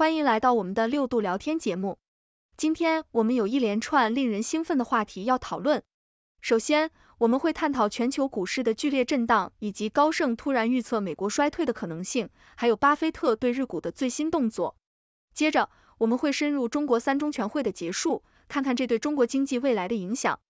欢迎来到我们的六度聊天节目。今天我们有一连串令人兴奋的话题要讨论。首先，我们会探讨全球股市的剧烈震荡，以及高盛突然预测美国衰退的可能性，还有巴菲特对日股的最新动作。接着，我们会深入中国三中全会的结束，看看这对中国经济未来的影响。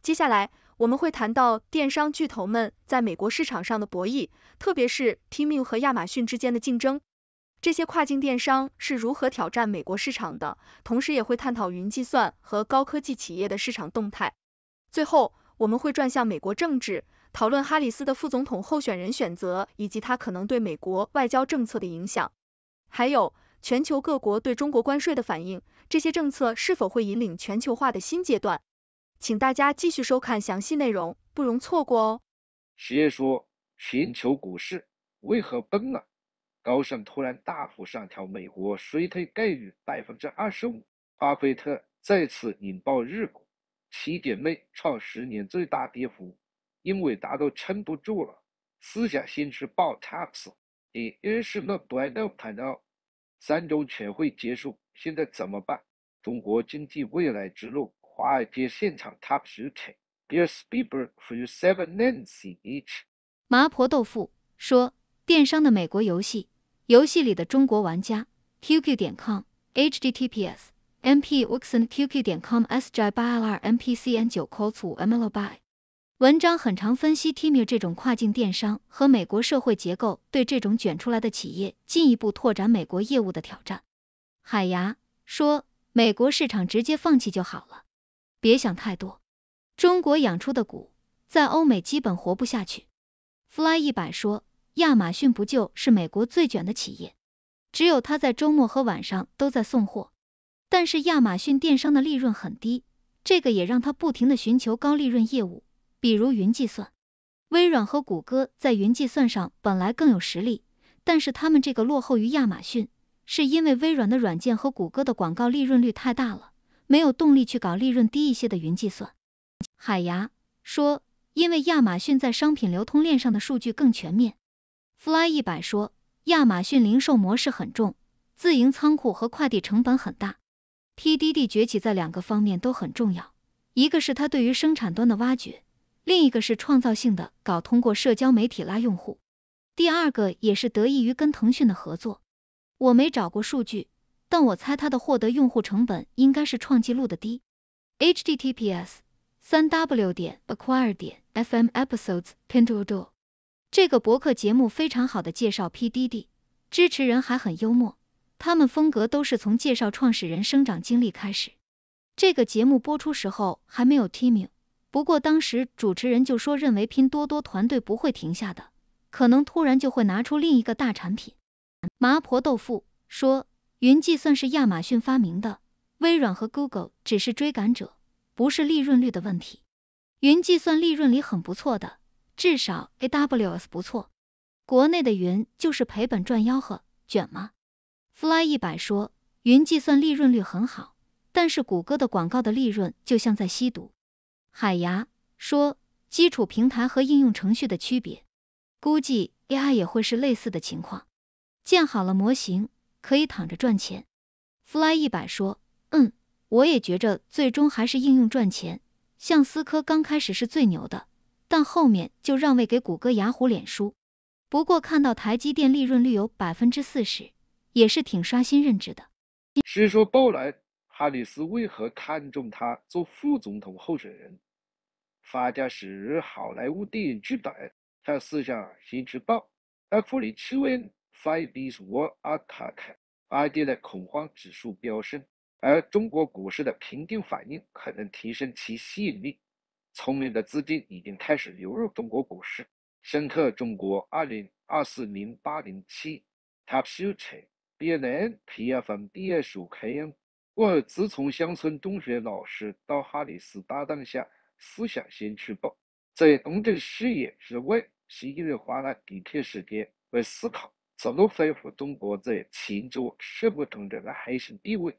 接下来，我们会谈到电商巨头们在美国市场上的博弈，特别是 t i m t 和亚马逊之间的竞争。这些跨境电商是如何挑战美国市场的？同时也会探讨云计算和高科技企业的市场动态。最后，我们会转向美国政治，讨论哈里斯的副总统候选人选择以及他可能对美国外交政策的影响，还有全球各国对中国关税的反应，这些政策是否会引领全球化的新阶段？请大家继续收看详细内容，不容错过哦。企业说，全球股市为何崩了？高盛突然大幅上调美国衰退概率百分之二十五，巴菲特再次引爆日股，七点内创十年最大跌幅，英伟达都撑不住了，私下先知爆 taxes。第二十六段谈到，三中全会结束，现在怎么办？中国经济未来之路，华尔街现场 taxes。The speaker for seven n i n u t e s each。麻婆豆腐说，电商的美国游戏。游戏里的中国玩家 qq 点 com https mp o x o n qq 点 com sj8l2mpcn9q5mlby 文章很常分析 t m a l 这种跨境电商和美国社会结构对这种卷出来的企业进一步拓展美国业务的挑战。海牙说美国市场直接放弃就好了，别想太多。中国养出的股在欧美基本活不下去。Fly 一百说。亚马逊不就是美国最卷的企业？只有他在周末和晚上都在送货，但是亚马逊电商的利润很低，这个也让他不停的寻求高利润业务，比如云计算。微软和谷歌在云计算上本来更有实力，但是他们这个落后于亚马逊，是因为微软的软件和谷歌的广告利润率太大了，没有动力去搞利润低一些的云计算。海牙说，因为亚马逊在商品流通链上的数据更全面。Fly 一百说，亚马逊零售模式很重，自营仓库和快递成本很大。PDD 崛起在两个方面都很重要，一个是它对于生产端的挖掘，另一个是创造性的搞通过社交媒体拉用户。第二个也是得益于跟腾讯的合作。我没找过数据，但我猜它的获得用户成本应该是创纪录的低。h t t p s 三 w 点 acquire 点 f m episodes pinto do 这个博客节目非常好的介绍 PDD，支持人还很幽默，他们风格都是从介绍创始人生长经历开始。这个节目播出时候还没有 t a m m 不过当时主持人就说认为拼多多团队不会停下的，可能突然就会拿出另一个大产品。麻婆豆腐说云计算是亚马逊发明的，微软和 Google 只是追赶者，不是利润率的问题。云计算利润里很不错的。至少 AWS 不错，国内的云就是赔本赚吆喝，卷吗？Fly 一百说，云计算利润率很好，但是谷歌的广告的利润就像在吸毒。海牙说，基础平台和应用程序的区别，估计 AI 也会是类似的情况。建好了模型，可以躺着赚钱。Fly 一百说，嗯，我也觉着最终还是应用赚钱，像思科刚开始是最牛的。但后面就让位给谷歌、雅虎、脸书。不过看到台积电利润率有百分之四十，也是挺刷新认知的。是说，鲍莱哈里斯为何看中他做副总统候选人？发家时好莱坞电影巨本，他思想行之报。而库里奇温发币是沃阿塔卡，阿迪的恐慌指数飙升，而中国股市的平定反应可能提升其吸引力。聪明的资金已经开始流入中国股市。深刻中国二零二四零八零七。Top Shooter，别乱贴封第二我自从乡村中学老师到哈里斯搭档下思想先驱报，在工程事业之外，因为花了几天时间为思考，怎么恢复中国在全球社会中的核心地位。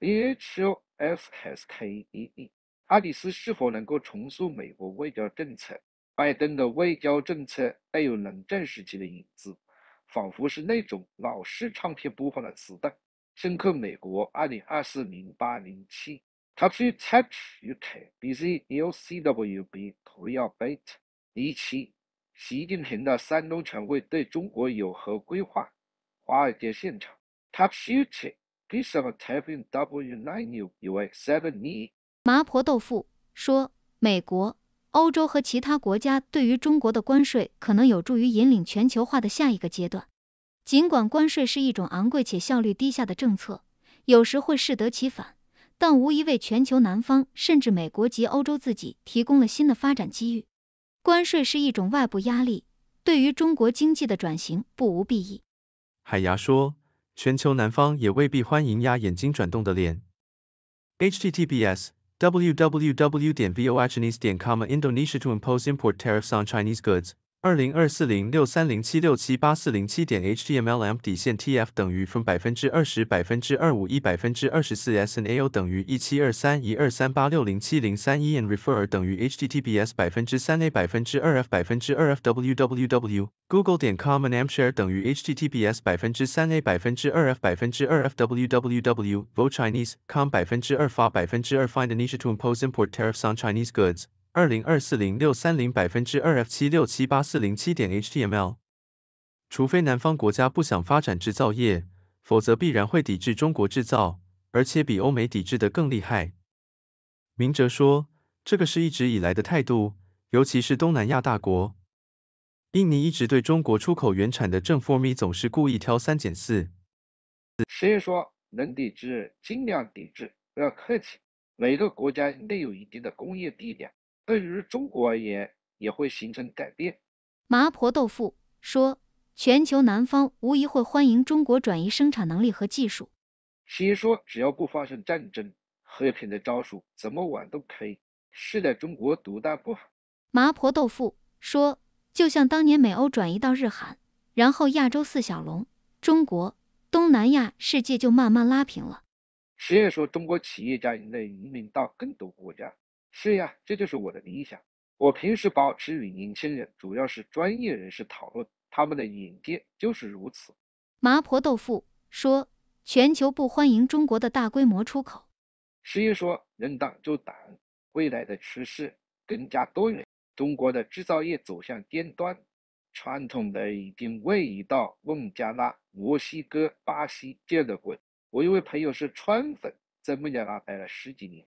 H O F S K E E。爱里斯是否能够重塑美国外交政策？拜登的外交政策带有冷战时期的影子，仿佛是那种老式唱片播放的磁带。深刻美国2 0 t 4 0 8 t 7他去拆除台 BCLCWB 投 bet 一七。习近平的山东全会对中国有何规划？华尔街现场。他去拆为什么台面 W u 牛？因为三个 e 麻婆豆腐说，美国、欧洲和其他国家对于中国的关税可能有助于引领全球化的下一个阶段。尽管关税是一种昂贵且效率低下的政策，有时会适得其反，但无疑为全球南方甚至美国及欧洲自己提供了新的发展机遇。关税是一种外部压力，对于中国经济的转型不无裨益。海牙说，全球南方也未必欢迎压眼睛转动的脸。https www.voachinese.com Indonesia to impose import tariffs on Chinese goods, 二零二四零六三零七六七八四零七点 html m 底线 tf 等于 from 百分之二十百分之二五一百分之二十四 snao 等于一七二三一二三八六零七零三一 and refer 等于 https 百分之三 a 百分之二 f 百分之二 f www google 点 com and mshare 等于 https 百分之三 a 百分之二 f 百分之二 f www vote chinese com 百分之二发百分之二 find initiative impose import tariffs on Chinese goods 二零二四零六三零百分之二 F 七六七八四零七点 HTML。除非南方国家不想发展制造业，否则必然会抵制中国制造，而且比欧美抵制的更厉害。明哲说，这个是一直以来的态度，尤其是东南亚大国，印尼一直对中国出口原产的正 f o r m e 总是故意挑三拣四。所以说，能抵制尽量抵制，不要客气，每个国家都有一定的工业地点。对于中国而言，也会形成改变。麻婆豆腐说，全球南方无疑会欢迎中国转移生产能力和技术。谁说，只要不发生战争，和平的招数怎么玩都可以。是的，中国独大不好？麻婆豆腐说，就像当年美欧转移到日韩，然后亚洲四小龙，中国、东南亚，世界就慢慢拉平了。谁也说，中国企业家应该移民到更多国家。是呀，这就是我的理想。我平时保持与年轻人，主要是专业人士讨论，他们的眼界就是如此。麻婆豆腐说，全球不欢迎中国的大规模出口。十一说，人挡就挡，未来的趋势更加多元。中国的制造业走向尖端，传统的已经位移到孟加拉、墨西哥、巴西这样的国。我一位朋友是川粉，在孟加拉待了十几年。